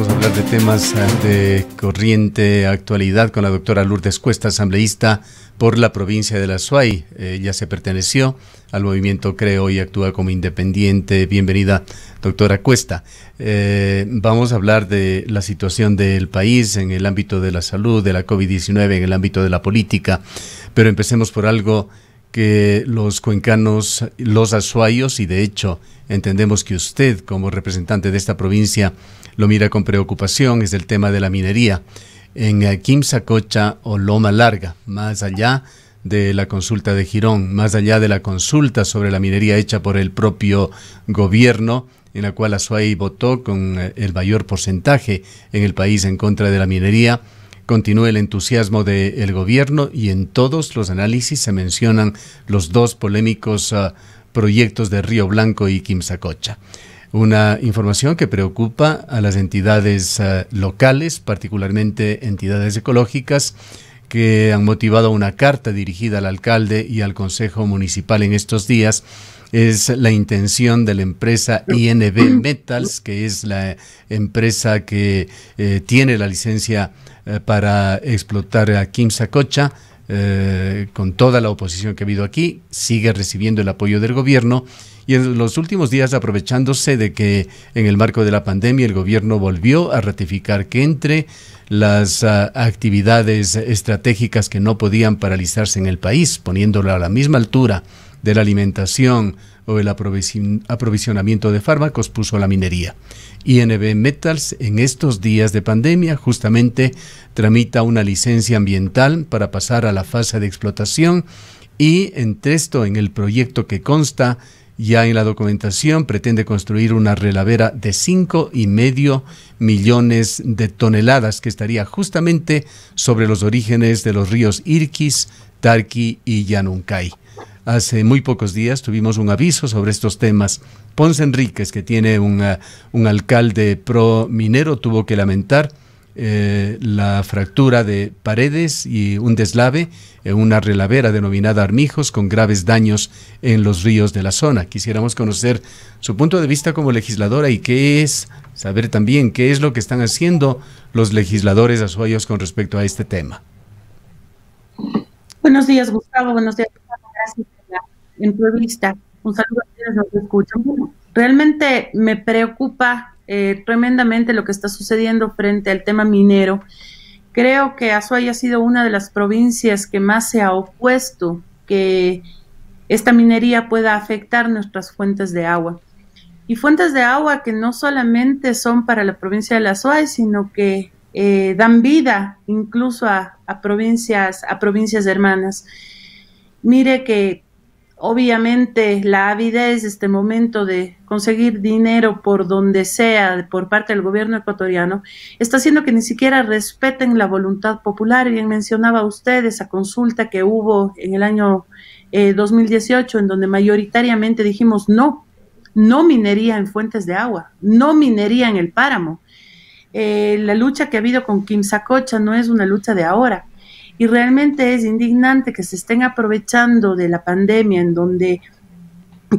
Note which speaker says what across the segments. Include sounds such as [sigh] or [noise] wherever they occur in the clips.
Speaker 1: Vamos a hablar de temas eh, de corriente actualidad con la doctora Lourdes Cuesta, asambleísta por la provincia de la Suay. Ella eh, se perteneció al movimiento Creo y actúa como independiente. Bienvenida, doctora Cuesta. Eh, vamos a hablar de la situación del país en el ámbito de la salud, de la COVID-19, en el ámbito de la política, pero empecemos por algo que los cuencanos, los azuayos, y de hecho entendemos que usted como representante de esta provincia lo mira con preocupación, es el tema de la minería en eh, Quimsacocha o Loma Larga, más allá de la consulta de Girón, más allá de la consulta sobre la minería hecha por el propio gobierno, en la cual Azuay votó con eh, el mayor porcentaje en el país en contra de la minería Continúa el entusiasmo del gobierno y en todos los análisis se mencionan los dos polémicos ah, proyectos de Río Blanco y Quimsacocha. Una información que preocupa a las entidades ah, locales, particularmente entidades ecológicas, que han motivado una carta dirigida al alcalde y al Consejo Municipal en estos días es la intención de la empresa INB Metals, que es la empresa que eh, tiene la licencia eh, para explotar a Kim Sacocha. Eh, con toda la oposición que ha habido aquí, sigue recibiendo el apoyo del gobierno y en los últimos días aprovechándose de que en el marco de la pandemia el gobierno volvió a ratificar que entre las ah, actividades estratégicas que no podían paralizarse en el país, poniéndolo a la misma altura de la alimentación, el aprovisionamiento de fármacos puso la minería. INB Metals en estos días de pandemia justamente tramita una licencia ambiental para pasar a la fase de explotación y entre esto en el proyecto que consta ya en la documentación pretende construir una relavera de cinco y medio millones de toneladas que estaría justamente sobre los orígenes de los ríos Irkis, Tarqui y Yanuncay. Hace muy pocos días tuvimos un aviso sobre estos temas. Ponce Enríquez, que tiene un eh, alcalde pro minero, tuvo que lamentar eh, la fractura de paredes y un deslave en una relavera denominada Armijos con graves daños en los ríos de la zona. Quisiéramos conocer su punto de vista como legisladora y qué es, saber también qué es lo que están haciendo los legisladores azuayos con respecto a este tema.
Speaker 2: Buenos días, Gustavo. Buenos días en entrevista. Un saludo a quienes nos escuchan. realmente me preocupa eh, tremendamente lo que está sucediendo frente al tema minero. Creo que Azuay ha sido una de las provincias que más se ha opuesto que esta minería pueda afectar nuestras fuentes de agua. Y fuentes de agua que no solamente son para la provincia de la Azuay, sino que eh, dan vida incluso a, a, provincias, a provincias hermanas. Mire que obviamente la avidez, de este momento de conseguir dinero por donde sea por parte del gobierno ecuatoriano, está haciendo que ni siquiera respeten la voluntad popular. Bien mencionaba usted esa consulta que hubo en el año 2018, eh, en donde mayoritariamente dijimos no, no minería en fuentes de agua, no minería en el páramo. Eh, la lucha que ha habido con Quimsacocha no es una lucha de ahora, y realmente es indignante que se estén aprovechando de la pandemia en donde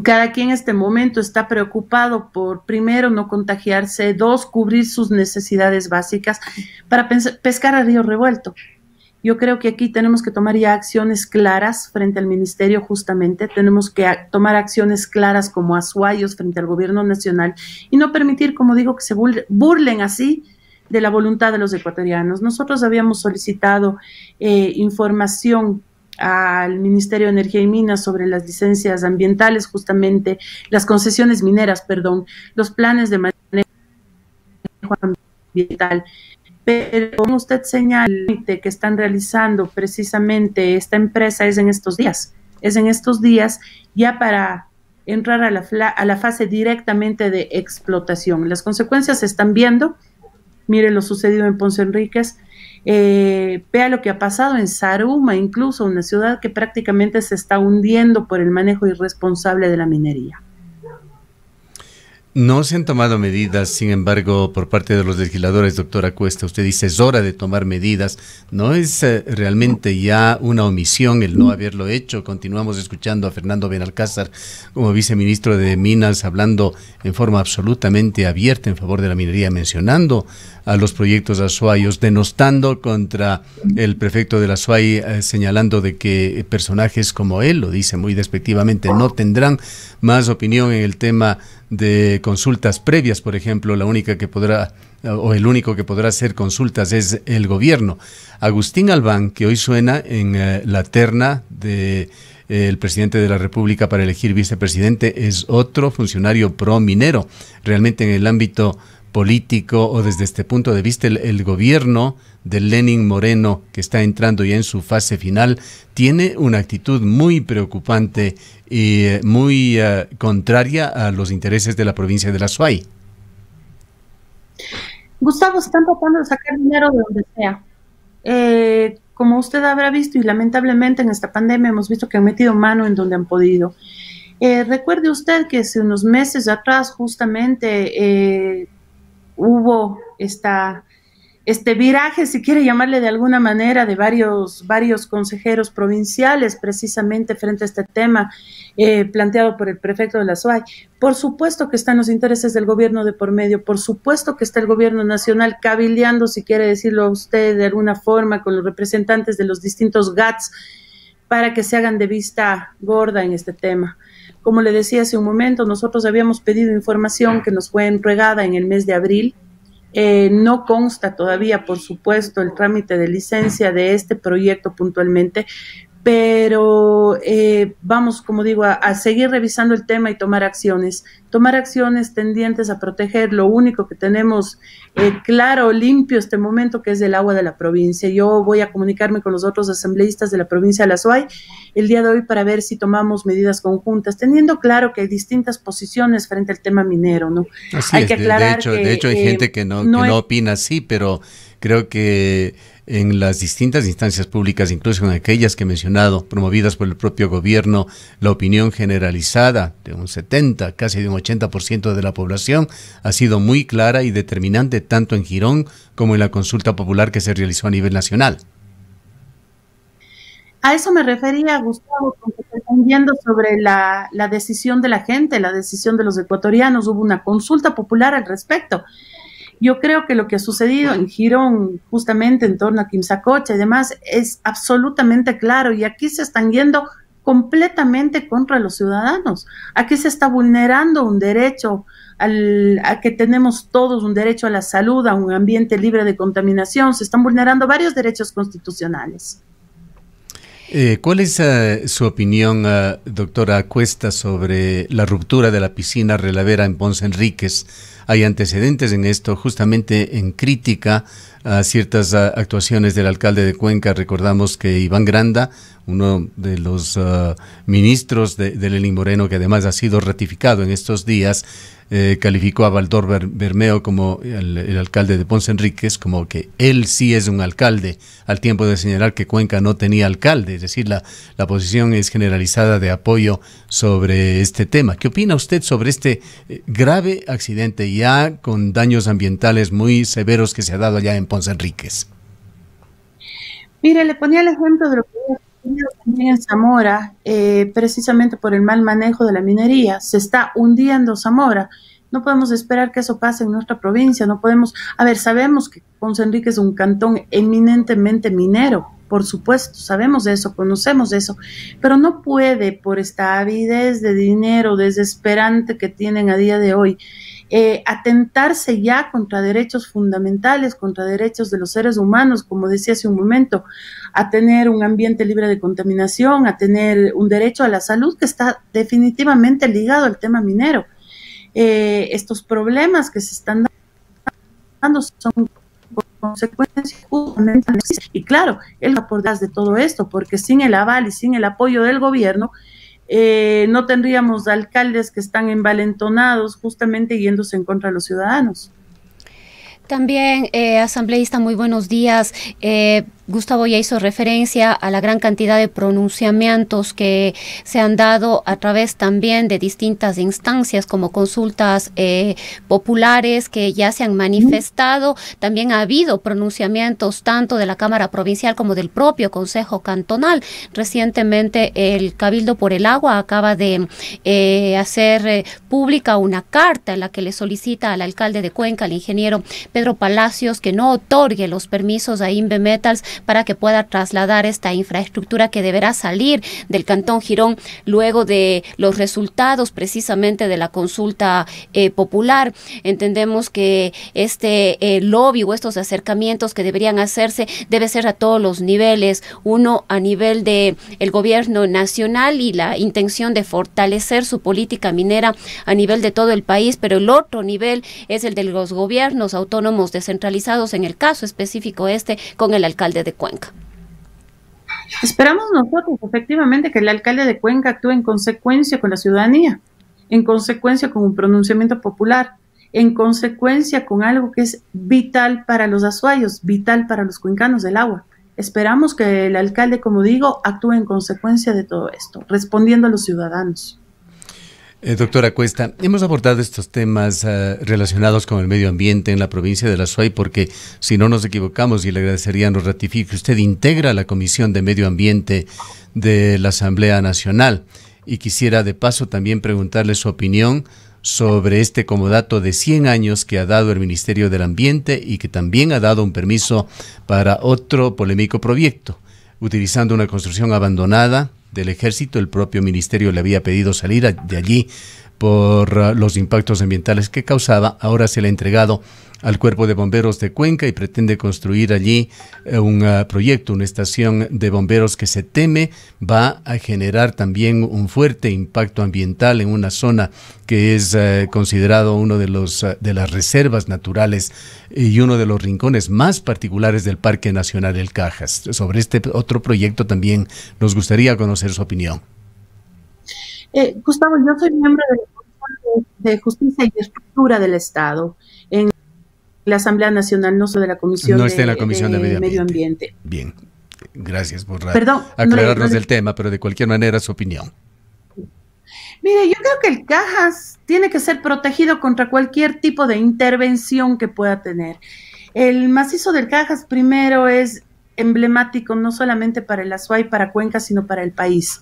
Speaker 2: cada quien en este momento está preocupado por, primero, no contagiarse, dos, cubrir sus necesidades básicas para pescar a río revuelto. Yo creo que aquí tenemos que tomar ya acciones claras frente al ministerio justamente, tenemos que tomar acciones claras como azuayos frente al gobierno nacional y no permitir, como digo, que se burlen así de la voluntad de los ecuatorianos. Nosotros habíamos solicitado eh, información al Ministerio de Energía y Minas sobre las licencias ambientales, justamente las concesiones mineras, perdón, los planes de manejo ambiental. Pero como usted señala, que están realizando precisamente esta empresa es en estos días, es en estos días ya para entrar a la, a la fase directamente de explotación. Las consecuencias se están viendo, mire lo sucedido en Ponce Enríquez, eh, vea lo que ha pasado en Saruma, incluso una ciudad que prácticamente se está hundiendo por el manejo irresponsable de la minería.
Speaker 1: No se han tomado medidas, sin embargo, por parte de los legisladores, doctora Cuesta. Usted dice, es hora de tomar medidas. ¿No es eh, realmente ya una omisión el no haberlo hecho? Continuamos escuchando a Fernando Benalcázar como viceministro de Minas hablando en forma absolutamente abierta en favor de la minería, mencionando a los proyectos azuayos, denostando contra el prefecto de la Azuay, eh, señalando de que personajes como él, lo dice muy despectivamente, no tendrán más opinión en el tema de consultas previas, por ejemplo, la única que podrá o el único que podrá hacer consultas es el gobierno. Agustín Albán, que hoy suena en eh, la terna de eh, el presidente de la República para elegir vicepresidente, es otro funcionario pro minero. Realmente en el ámbito político o desde este punto de vista el, gobierno de Lenin Moreno, que está entrando ya en su fase final, tiene una actitud muy preocupante y eh, muy eh, contraria a los intereses de la provincia de la Suay.
Speaker 2: Gustavo, están tratando de sacar dinero de donde sea. Eh, como usted habrá visto, y lamentablemente en esta pandemia hemos visto que han metido mano en donde han podido. recuerde usted que hace unos meses atrás, justamente hubo este viraje, si quiere llamarle de alguna manera, de varios, varios consejeros provinciales precisamente frente a este tema eh, planteado por el prefecto de la SOAI. Por supuesto que están los intereses del gobierno de por medio, por supuesto que está el gobierno nacional cabildeando, si quiere decirlo usted de alguna forma, con los representantes de los distintos GATS para que se hagan de vista gorda en este tema. Como le decía hace un momento, nosotros habíamos pedido información que nos fue entregada en el mes de abril. Eh, no consta todavía, por supuesto, el trámite de licencia de este proyecto puntualmente, pero eh, vamos, como digo, a, seguir revisando el tema y tomar acciones, tomar acciones tendientes a proteger lo único que tenemos eh, claro, limpio este momento, que es el agua de la provincia. Yo voy a comunicarme con los otros asambleístas de la provincia de la SUAY el día de hoy para ver si tomamos medidas conjuntas, teniendo claro que hay distintas posiciones frente al tema minero, ¿no? Así que de, hecho, hay eh, gente que no, que no
Speaker 1: opina así, pero creo que en las distintas instancias públicas, incluso en aquellas que he mencionado, promovidas por el propio gobierno, la opinión generalizada de un 70, casi de un 80% de la población, ha sido muy clara y determinante tanto en Girón como en la consulta popular que se realizó a nivel nacional.
Speaker 2: A eso me refería, Gustavo, porque sobre la decisión de la gente, la decisión de los ecuatorianos, hubo una consulta popular al respecto. Yo creo que lo que ha sucedido en Girón, justamente en torno a Quimsacocha y demás, es absolutamente claro y aquí se están yendo completamente contra los ciudadanos. Aquí se está vulnerando un derecho al, a que tenemos todos un derecho a la salud, a un ambiente libre de contaminación, se están vulnerando varios derechos constitucionales.
Speaker 1: Eh, ¿Cuál es eh, su opinión, eh, doctora Cuesta, sobre la ruptura de la piscina Relavera en Ponce Enríquez? Hay antecedentes en esto, justamente en crítica a ciertas actuaciones del alcalde de Cuenca. Recordamos que Iván Granda, uno de los ministros de, de Lenín Moreno, que además ha sido ratificado en estos días, eh, calificó a Valdor Bermeo como el, alcalde de Ponce Enríquez, como que él sí es un alcalde, al tiempo de señalar que Cuenca no tenía alcalde, es decir, la, la posición es generalizada de apoyo sobre este tema. ¿Qué opina usted sobre este eh, grave accidente ya con daños ambientales muy severos que se ha dado allá en Ponce Enríquez?
Speaker 2: Mire, le ponía el ejemplo de lo que también en Zamora, eh, precisamente por el mal manejo de la minería. Se está hundiendo Zamora. No podemos esperar que eso pase en nuestra provincia. No podemos. A ver, sabemos que Ponce Enrique es un cantón eminentemente minero. Por supuesto, sabemos eso, conocemos eso, pero no puede, por esta avidez de dinero desesperante que tienen a día de hoy, eh, atentarse ya contra derechos fundamentales, contra derechos de los seres humanos, como decía hace un momento, a tener un ambiente libre de contaminación, a tener un derecho a la salud que está definitivamente ligado al tema minero. Eh, estos problemas que se están dando son consecuencias justamente y claro, él va por de todo esto, porque sin el aval y sin el apoyo del gobierno, eh, no tendríamos alcaldes que están envalentonados justamente yéndose en contra de los ciudadanos.
Speaker 3: También, eh, asambleísta, muy buenos días. Eh, Gustavo ya hizo referencia a la gran cantidad de pronunciamientos que se han dado a través también de distintas instancias como consultas eh, populares que ya se han manifestado. También ha habido pronunciamientos tanto de la Cámara Provincial como del propio Consejo Cantonal. Recientemente el Cabildo por el Agua acaba de eh, hacer eh, pública una carta en la que le solicita al alcalde de Cuenca, al ingeniero Pedro Palacios, que no otorgue los permisos a Inve Metals para que pueda trasladar esta infraestructura que deberá salir del Cantón Girón luego de los resultados precisamente de la consulta eh, popular. Entendemos que este eh, lobby o estos acercamientos que deberían hacerse debe ser a todos los niveles, uno a nivel de el gobierno nacional y la intención de fortalecer su política minera a nivel de todo el país, pero el otro nivel es el de los gobiernos autónomos descentralizados en el caso específico este con el alcalde de Cuenca.
Speaker 2: Esperamos nosotros, efectivamente, que el alcalde de Cuenca actúe en consecuencia con la ciudadanía, en consecuencia con un pronunciamiento popular, en consecuencia con algo que es vital para los azuayos, vital para los cuencanos del agua. Esperamos que el alcalde, como digo, actúe en consecuencia de todo esto, respondiendo a los ciudadanos.
Speaker 1: Eh, doctora Cuesta, hemos abordado estos temas eh, relacionados con el medio ambiente en la provincia de la Suay porque si no nos equivocamos y le agradecería nos ratifique, usted integra la Comisión de Medio Ambiente de la Asamblea Nacional y quisiera de paso también preguntarle su opinión sobre este comodato de 100 años que ha dado el Ministerio del Ambiente y que también ha dado un permiso para otro polémico proyecto, utilizando una construcción abandonada del ejército, el propio ministerio le había pedido salir de allí por ah, los impactos ambientales que causaba, ahora se le ha entregado al Cuerpo de Bomberos de Cuenca y pretende construir allí eh, un ah, proyecto, una estación de bomberos que se teme va a generar también un fuerte impacto ambiental en una zona que es eh, considerado uno de los ah, de las reservas naturales y uno de los rincones más particulares del Parque Nacional El Cajas. Sobre este otro proyecto también nos gustaría conocer su opinión.
Speaker 2: Eh, Gustavo, yo soy miembro de de Justicia y de Estructura del Estado en la Asamblea Nacional, no soy de la Comisión, de, Medio, Ambiente.
Speaker 1: Bien, gracias por aclararnos del tema, pero de cualquier manera su opinión.
Speaker 2: Mire, yo creo que el Cajas tiene que ser protegido contra cualquier tipo de intervención que pueda tener. El macizo del Cajas primero es emblemático no solamente para el Azuay, para Cuenca, sino para el país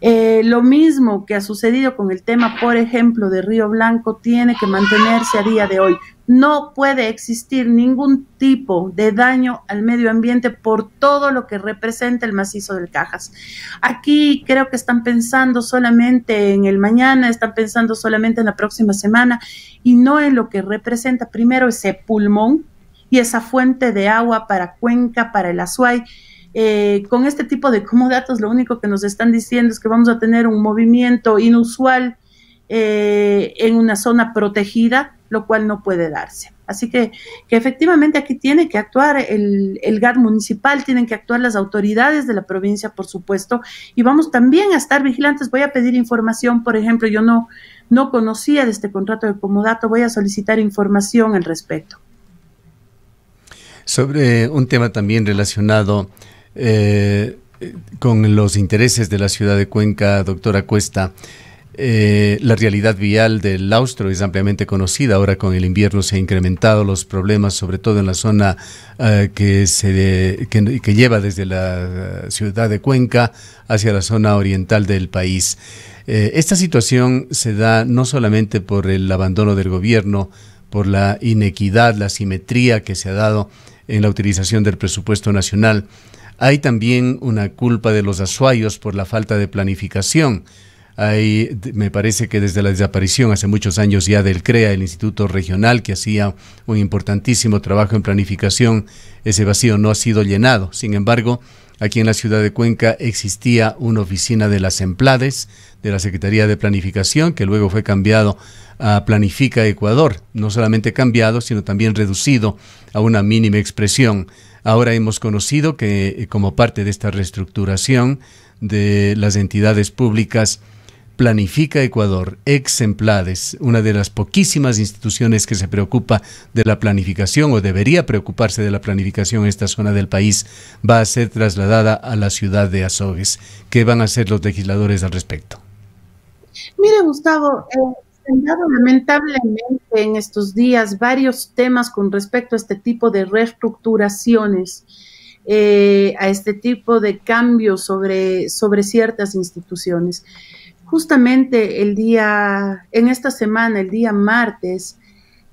Speaker 2: eh, lo mismo que ha sucedido con el tema, por ejemplo, de Río Blanco, tiene que mantenerse a día de hoy. No puede existir ningún tipo de daño al medio ambiente por todo lo que representa el macizo del Cajas. Aquí creo que están pensando solamente en el mañana, están pensando solamente en la próxima semana y no en lo que representa primero ese pulmón y esa fuente de agua para Cuenca, para el Azuay eh, con este tipo de [laughs] comodatos lo único que nos están diciendo es que vamos a tener un movimiento inusual eh, en una zona protegida, lo cual no puede darse. Así que, que efectivamente aquí tiene que actuar el, el municipal, tienen que actuar las autoridades de la provincia, por supuesto, y vamos también a estar vigilantes. Voy a pedir información, por ejemplo, yo no, no conocía de este contrato de comodato, voy a solicitar información al respecto.
Speaker 1: Sobre un tema también relacionado eh, con los intereses de la ciudad de Cuenca, doctora Cuesta. Eh, la realidad vial del Austro es ampliamente conocida. Ahora con el invierno se han incrementado los problemas, sobre todo en la zona eh, que, se lleva desde la ciudad de Cuenca hacia la zona oriental del país. esta situación se da no solamente por el abandono del gobierno, por la inequidad, la simetría que se ha dado en la utilización del presupuesto nacional, hay también una culpa de los azuayos por la falta de planificación. Hay, me parece que desde la desaparición hace muchos años ya del CREA, el Instituto Regional, que hacía un importantísimo trabajo en planificación, ese vacío no ha sido llenado. Sin embargo, aquí en la ciudad de Cuenca existía una oficina de las Emplades, de la Secretaría de Planificación, que luego fue cambiado a Planifica Ecuador, no solamente cambiado, sino también reducido a una mínima expresión. Ahora hemos conocido que eh, como parte de esta reestructuración de las entidades públicas, Planifica Ecuador, Exemplades, una de las poquísimas instituciones que se preocupa de la planificación o debería preocuparse de la planificación en esta zona del país, va a ser trasladada a la ciudad de Azogues. ¿Qué van a hacer los legisladores al respecto?
Speaker 2: Mire, Gustavo, he eh, lamentablemente en estos días varios temas con respecto a este tipo de reestructuraciones, eh, a este tipo de cambios sobre, sobre ciertas instituciones. Justamente el día, en esta semana, el día martes,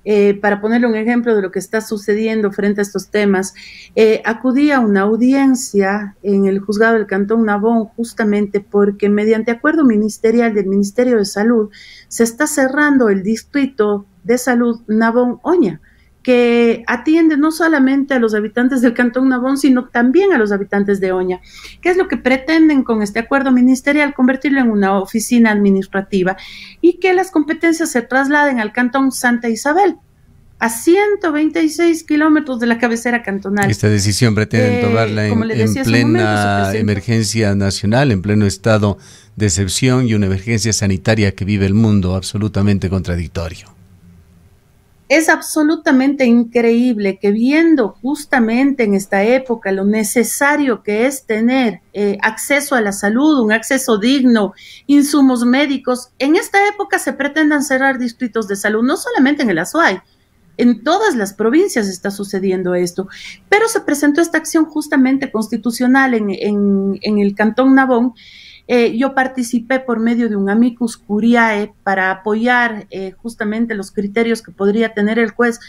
Speaker 2: eh, para ponerle un ejemplo de lo que está sucediendo frente a estos temas, eh, acudí a una audiencia en el juzgado del Cantón Nabón justamente porque mediante acuerdo ministerial del Ministerio de Salud se está cerrando el distrito de salud Nabón-Oña que atiende no solamente a los habitantes del Cantón Nabón, sino también a los habitantes de Oña. ¿Qué es lo que pretenden con este acuerdo ministerial? Convertirlo en una oficina administrativa y que las competencias se trasladen al Cantón Santa Isabel, a 126 kilómetros de la cabecera cantonal. Esta
Speaker 1: decisión pretenden eh, tomarla en, plena emergencia nacional, en pleno estado de excepción y una emergencia sanitaria que vive el mundo absolutamente contradictorio
Speaker 2: es absolutamente increíble que viendo justamente en esta época lo necesario que es tener eh, acceso a la salud, un acceso digno, insumos médicos, en esta época se pretendan cerrar distritos de salud, no solamente en el Azuay, en todas las provincias está sucediendo esto, pero se presentó esta acción justamente constitucional en, el Cantón Navón. Eh, yo participé por medio de un amicus curiae para apoyar eh, justamente los criterios que podría tener el juez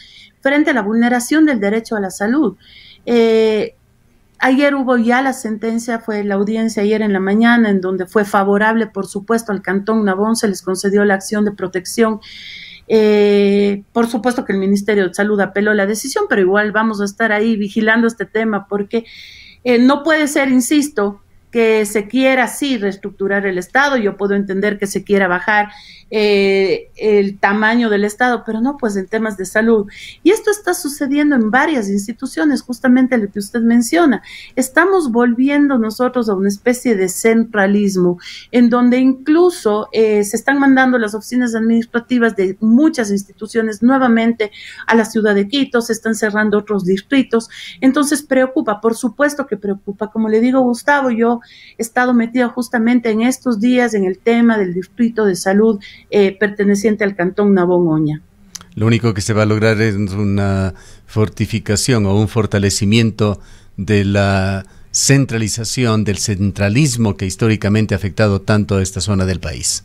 Speaker 2: frente a la vulneración del derecho a la salud. Eh, ayer hubo ya la sentencia, fue la audiencia ayer en la mañana, en donde fue favorable, por supuesto, al Cantón Navón, se les concedió la acción de protección. por supuesto que el Ministerio de Salud apeló la decisión, pero igual vamos a estar ahí vigilando este tema porque no puede ser, insisto, que se quiera, sí, reestructurar el Estado, yo puedo entender que se quiera bajar eh, el tamaño del Estado, pero no pues en temas de salud. Y esto está sucediendo en varias instituciones, justamente lo que usted menciona. Estamos volviendo nosotros a una especie de centralismo, en donde incluso eh, se están mandando las oficinas administrativas de muchas instituciones nuevamente a la ciudad de Quito, se están cerrando otros distritos. Entonces preocupa, por supuesto que preocupa. Como le digo, Gustavo, yo he estado metida justamente en estos días en el tema del distrito de salud eh, perteneciente al cantón Nabón-Oña.
Speaker 1: Lo único que se va a lograr es una fortificación o un fortalecimiento de la centralización, del centralismo que históricamente ha afectado tanto a esta zona del país.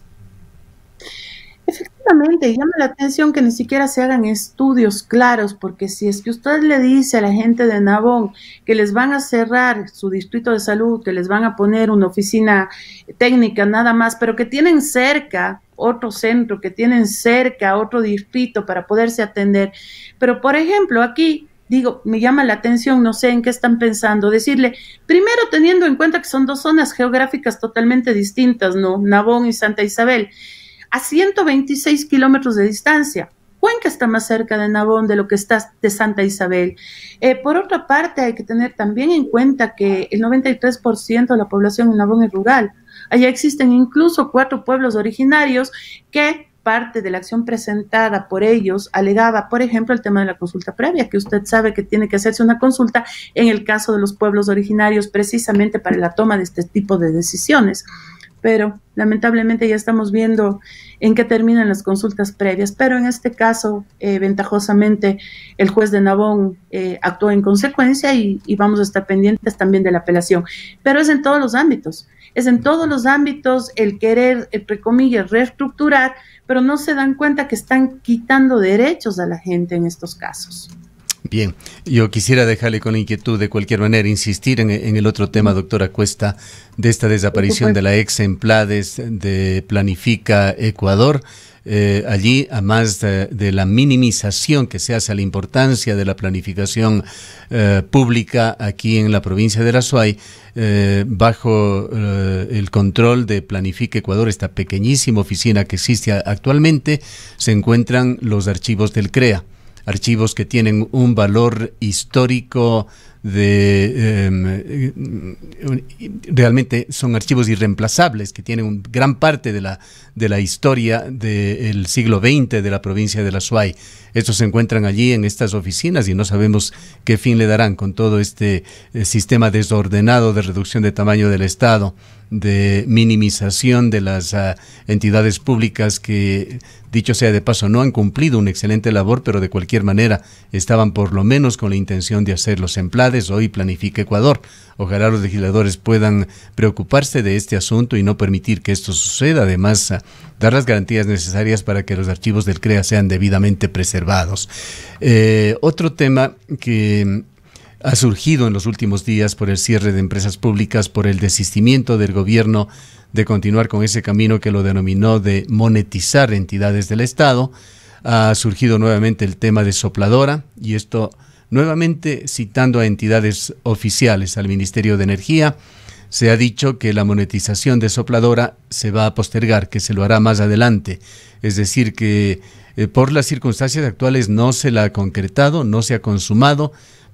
Speaker 2: Efectivamente, llama la atención que ni siquiera se hagan estudios claros, porque si es que usted le dice a la gente de Nabón que les van a cerrar su distrito de salud, que les van a poner una oficina técnica nada más, pero que tienen cerca otro centro que tienen cerca, otro distrito para poderse atender. Pero, por ejemplo, aquí digo, me llama la atención, no sé en qué están pensando, decirle, primero teniendo en cuenta que son dos zonas geográficas totalmente distintas, ¿no? Nabón y Santa Isabel, a 126 kilómetros de distancia. Cuenca está más cerca de Nabón de lo que está de Santa Isabel. Eh, por otra parte, hay que tener también en cuenta que el 93% de la población en Nabón es rural. Allá existen incluso cuatro pueblos originarios que parte de la acción presentada por ellos alegaba, por ejemplo, el tema de la consulta previa, que usted sabe que tiene que hacerse una consulta en el caso de los pueblos originarios precisamente para la toma de este tipo de decisiones. Pero lamentablemente ya estamos viendo en qué terminan las consultas previas, pero en este caso, eh, ventajosamente, el juez de Navón eh, actuó en consecuencia y vamos a estar pendientes también de la apelación. Pero es en todos los ámbitos es en todos los ámbitos el querer, entre comillas, reestructurar, pero no se dan cuenta que están quitando derechos a la gente en estos casos.
Speaker 1: Bien, yo quisiera dejarle con inquietud de cualquier manera, insistir en, el otro tema, doctora Cuesta, de esta desaparición de la ex de Planifica Ecuador. Eh, allí, a más de, la minimización que se hace a la importancia de la planificación eh, pública aquí en la provincia de La Suay, eh, bajo el control de Planifica Ecuador, esta pequeñísima oficina que existe actualmente, se encuentran los archivos del CREA archivos que tienen un valor histórico de em, realmente son archivos irreemplazables que tienen un, gran parte de la, de la historia del siglo XX de la provincia de la Suay. Estos se encuentran allí en estas oficinas y no sabemos qué fin le darán con todo este eh, sistema desordenado de reducción de tamaño del Estado de minimización de las ah, entidades públicas que, dicho sea de paso, no han cumplido una excelente labor, pero de cualquier manera estaban por lo menos con la intención de hacer los emplades. Hoy planifica Ecuador. Ojalá los legisladores puedan preocuparse de este asunto y no permitir que esto suceda. Además, ah, dar las garantías necesarias para que los archivos del CREA sean debidamente preservados. Eh, otro tema que ha surgido en los últimos días por el cierre de empresas públicas, por el desistimiento del gobierno de continuar con ese camino que lo denominó de monetizar entidades del Estado. Ha surgido nuevamente el tema de sopladora y esto nuevamente citando a entidades oficiales, al Ministerio de Energía. Se ha dicho que la monetización de sopladora se va a postergar, que se lo hará más adelante. Es decir, que eh, por las circunstancias actuales no se la ha concretado, no se ha consumado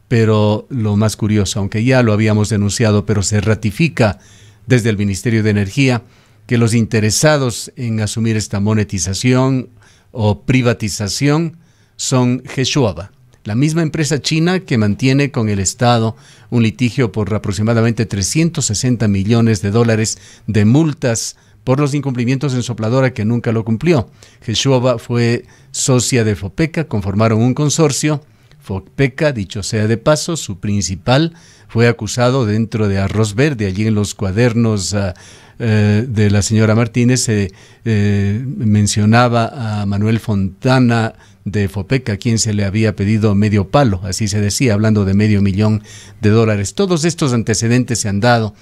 Speaker 1: pero lo más curioso, aunque ya lo habíamos denunciado, pero se ratifica desde el Ministerio de Energía, que los interesados en asumir esta monetización o privatización son Geshuaba, la misma empresa china que mantiene con el Estado un litigio por aproximadamente 360 millones de dólares de multas por los incumplimientos en sopladora que nunca lo cumplió. Geshuaba fue socia de Fopeca, conformaron un consorcio Fopeca, dicho sea de paso, su principal, fue acusado dentro de Arroz Verde, allí en los cuadernos ah, eh, de la señora Martínez se eh, mencionaba a Manuel Fontana de Fopeca, quien se le había pedido medio palo, así se decía, hablando de medio millón de dólares. Todos estos antecedentes se han dado,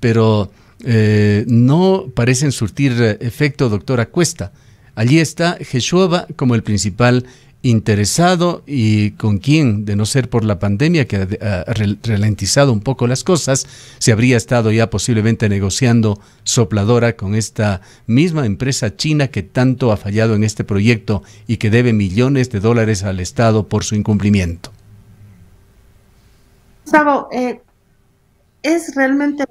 Speaker 1: pero eh, no parecen surtir efecto, doctora Cuesta. Allí está Jeshua como el principal interesado y con quién, de no ser por la pandemia que ha, ralentizado un poco las cosas, se habría estado ya posiblemente negociando sopladora con esta misma empresa china que tanto ha fallado en este proyecto y que debe millones de dólares al Estado por su incumplimiento.
Speaker 2: Gustavo, eh, es realmente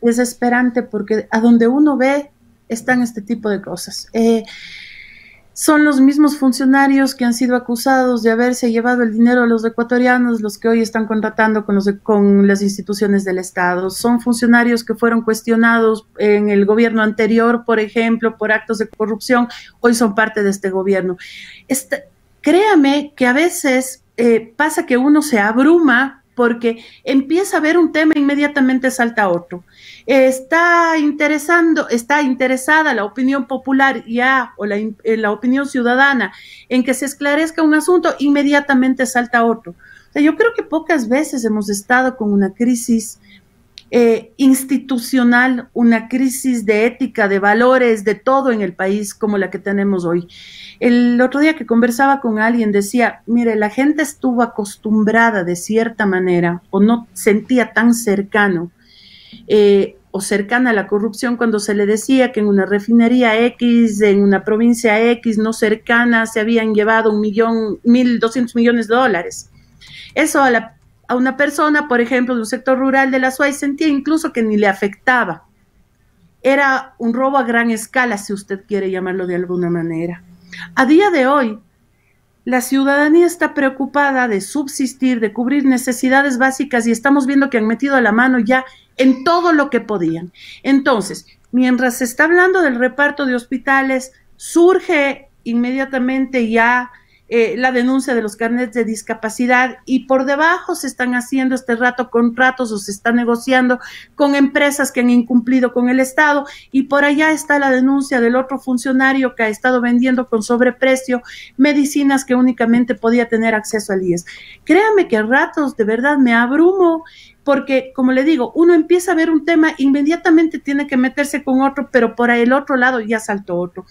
Speaker 2: desesperante porque a donde uno ve están este tipo de cosas. Eh, son los mismos funcionarios que han sido acusados de haberse llevado el dinero a los ecuatorianos los que hoy están contratando con, los, con las instituciones del Estado. Son funcionarios que fueron cuestionados en el gobierno anterior, por ejemplo, por actos de corrupción, hoy son parte de este gobierno. Este, créame que a veces eh, pasa que uno se abruma porque empieza a ver un tema inmediatamente salta otro. Está interesando, está interesada la opinión popular ya o eh, la, opinión ciudadana en que se esclarezca un asunto, inmediatamente salta otro. yo creo que pocas veces hemos estado con una crisis eh, institucional, una crisis de ética, de valores, de todo en el país como la que tenemos hoy. El otro día que conversaba con alguien decía, mire, la gente estuvo acostumbrada de cierta manera o no sentía tan cercano eh, o cercana a la corrupción cuando se le decía que en una refinería X, en una provincia X no cercana, se habían llevado un millón, mil doscientos millones de dólares. Eso a la a una persona, por ejemplo, de un sector rural de la SUAI sentía incluso que ni le afectaba. Era un robo a gran escala, si usted quiere llamarlo de alguna manera. A día de hoy, la ciudadanía está preocupada de subsistir, de cubrir necesidades básicas y estamos viendo que han metido a la mano ya en todo lo que podían. Entonces, mientras se está hablando del reparto de hospitales, surge inmediatamente ya eh, la denuncia de los carnets de discapacidad y por debajo se están haciendo este rato contratos o se está negociando con empresas que han incumplido con el Estado y por allá está la denuncia del otro funcionario que ha estado vendiendo con sobreprecio medicinas que únicamente podía tener acceso al IES. Créame que a ratos de verdad me abrumo porque, como le digo, uno empieza a ver un tema, inmediatamente tiene que meterse con otro, pero por el otro lado ya saltó otro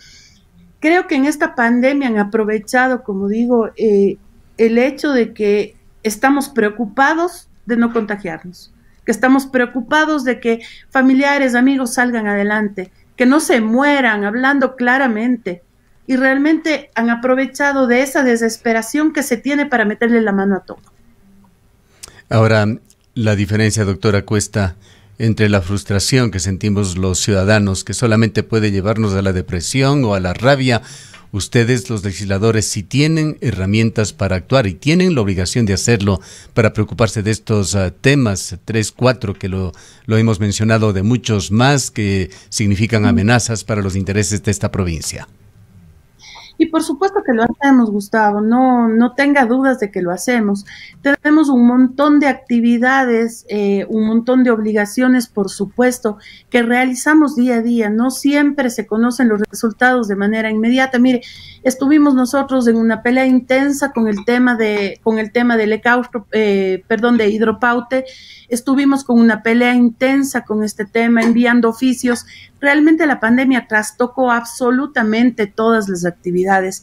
Speaker 2: creo que en esta pandemia han aprovechado, como digo, eh, el hecho de que estamos preocupados de no contagiarnos, que estamos preocupados de que familiares, amigos salgan adelante, que no se mueran, hablando claramente. Y realmente han aprovechado de esa desesperación que se tiene para meterle la mano a todo.
Speaker 1: Ahora, la diferencia, doctora Cuesta, entre la frustración que sentimos los ciudadanos, que solamente puede llevarnos a la depresión o a la rabia. Ustedes, los legisladores, si tienen herramientas para actuar y tienen la obligación de hacerlo para preocuparse de estos ah, temas, tres, cuatro, que lo, lo hemos mencionado, de muchos más que significan mm. amenazas para los intereses de esta provincia.
Speaker 2: Y por supuesto que lo hacemos, Gustavo, no, no tenga dudas de que lo hacemos. Tenemos un montón de actividades, eh, un montón de obligaciones, por supuesto, que realizamos día a día. No siempre se conocen los resultados de manera inmediata. Mire, estuvimos nosotros en una pelea intensa con el tema de, con el tema del ecaustro, eh, perdón, de hidropaute. Estuvimos con una pelea intensa con este tema, enviando oficios realmente la pandemia trastocó absolutamente todas las actividades.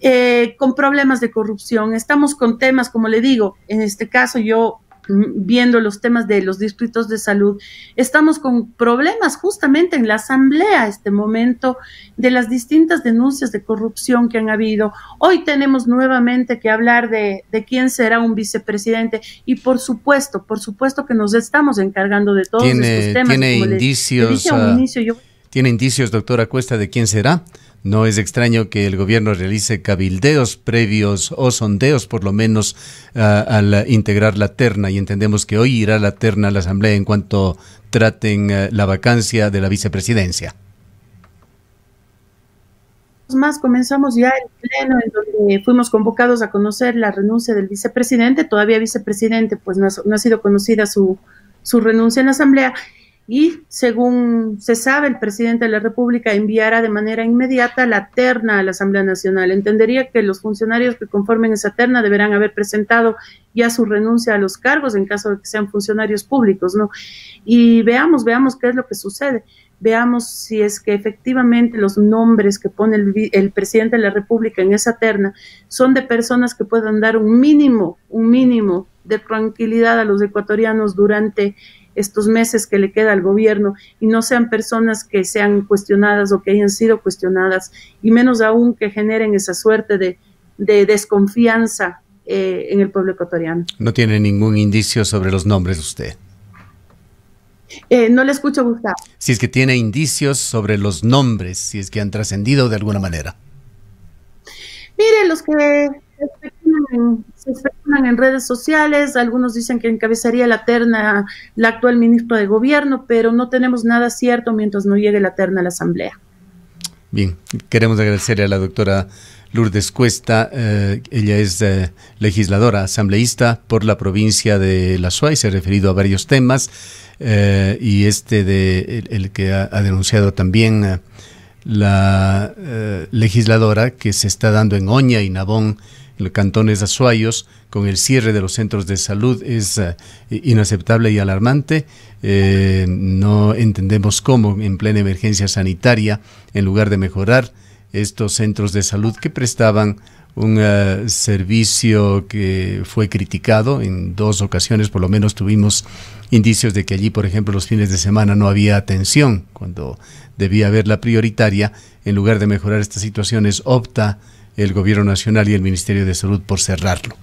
Speaker 2: Eh, con problemas de corrupción, estamos con temas, como le digo, en este caso yo viendo los temas de los distritos de salud, estamos con problemas justamente en la asamblea, este momento de las distintas denuncias de corrupción que han habido. Hoy tenemos nuevamente que hablar de, quién será un vicepresidente y por supuesto, por supuesto que nos estamos encargando de todos estos temas. Tiene indicios. Ah,
Speaker 1: tiene indicios, doctora Cuesta, de quién será. No es extraño que el gobierno realice cabildeos previos o sondeos, por lo menos, al integrar la terna. Y entendemos que hoy irá la terna a la Asamblea en cuanto traten eh, la vacancia de la vicepresidencia.
Speaker 2: Más comenzamos ya el pleno en donde fuimos convocados a conocer la renuncia del vicepresidente. Todavía vicepresidente, pues no ha, no ha sido conocida su, su renuncia en la Asamblea y, según se sabe, el presidente de la República enviará de manera inmediata la terna a la Asamblea Nacional. Entendería que los funcionarios que conformen esa terna deberán haber presentado ya su renuncia a los cargos en caso de que sean funcionarios públicos, ¿no? Y veamos, veamos qué es lo que sucede. Veamos si es que efectivamente los nombres que pone el, presidente de la República en esa terna son de personas que puedan dar un mínimo, un mínimo de tranquilidad a los ecuatorianos durante estos meses que le queda al gobierno y no sean personas que sean cuestionadas o que hayan sido cuestionadas y menos aún que generen esa suerte de, desconfianza eh, en el pueblo ecuatoriano.
Speaker 1: No tiene ningún indicio sobre los nombres usted.
Speaker 2: Eh, no le escucho, Gustavo.
Speaker 1: Si es que tiene indicios sobre los nombres, si es que han trascendido de alguna manera.
Speaker 2: Mire, los que se en redes sociales, algunos dicen que encabezaría la terna la actual ministro de Gobierno, pero no tenemos nada cierto mientras no llegue la terna a la Asamblea.
Speaker 1: Bien, queremos agradecerle a la doctora Lourdes Cuesta, eh, ella es eh, legisladora asambleísta por la provincia de La Suárez, se ha referido a varios temas eh, y este de el, que ha, ha, denunciado también la legisladora que se está dando en Oña y Nabón el cantón es Azuayos, con el cierre de los centros de salud es eh, inaceptable y alarmante. Eh, no entendemos cómo en plena emergencia sanitaria, en lugar de mejorar estos centros de salud que prestaban un eh, servicio que fue criticado en dos ocasiones, por lo menos tuvimos indicios de que allí, por ejemplo, los fines de semana no había atención cuando debía haber la prioritaria. En lugar de mejorar estas situaciones, opta el Gobierno Nacional y el Ministerio de Salud por cerrarlo.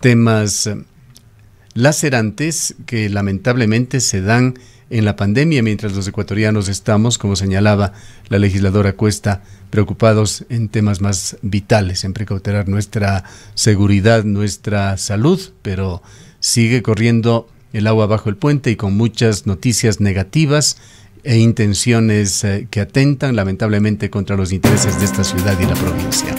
Speaker 1: Temas eh, lacerantes que lamentablemente se dan en la pandemia mientras los ecuatorianos estamos, como señalaba la legisladora Cuesta, preocupados en temas más vitales, en precautelar nuestra seguridad, nuestra salud, pero sigue corriendo el agua bajo el puente y con muchas noticias negativas e intenciones eh, que atentan lamentablemente contra los intereses de esta ciudad y la provincia.